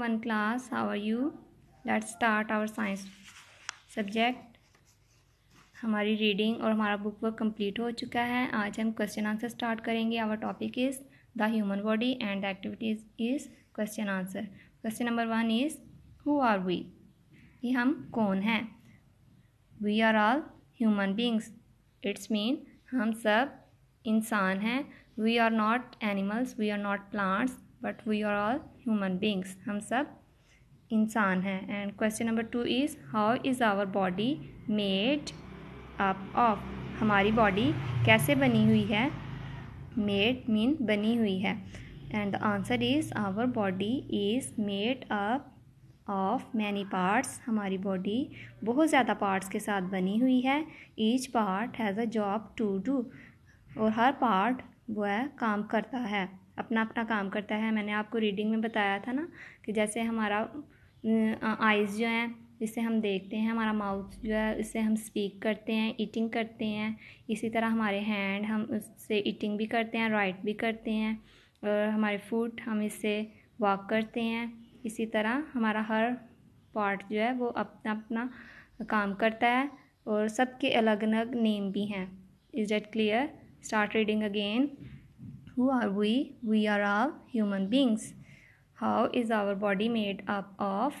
One class how are you let start our science subject हमारी reading और हमारा book work complete हो चुका है आज हम क्वेश्चन आंसर स्टार्ट करेंगे our topic is the human body and activities is question answer question number one is who are we ये हम कौन हैं we are all human beings it's mean हम सब इंसान हैं we are not animals we are not plants but we are all human beings हम सब इंसान हैं and question number two is how is our body made up of हमारी body कैसे बनी हुई है मेड मीन बनी हुई है and the answer is our body is made up of many parts हमारी बॉडी बहुत ज़्यादा पार्ट्स के साथ बनी हुई है each part has a job to do और हर पार्ट वह काम करता है अपना अपना काम करता है मैंने आपको रीडिंग में बताया था ना कि जैसे हमारा आइज़ जो है इसे हम देखते हैं हमारा माउथ जो है इससे हम स्पीक करते हैं ईटिंग करते हैं इसी तरह हमारे हैंड हम उससे ईटिंग भी करते हैं राइट भी करते हैं और हमारे फुट हम इससे वॉक करते हैं इसी तरह हमारा हर पार्ट जो है वो अपना अपना काम करता है और सबके अलग अलग नेम भी हैं is that clear start reading again Who are we? We are all human beings. How is our body made up of?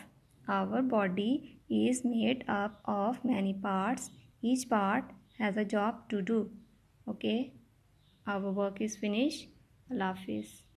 Our body is made up of many parts. Each part has a job to do. Okay, our work is finished. Allah is.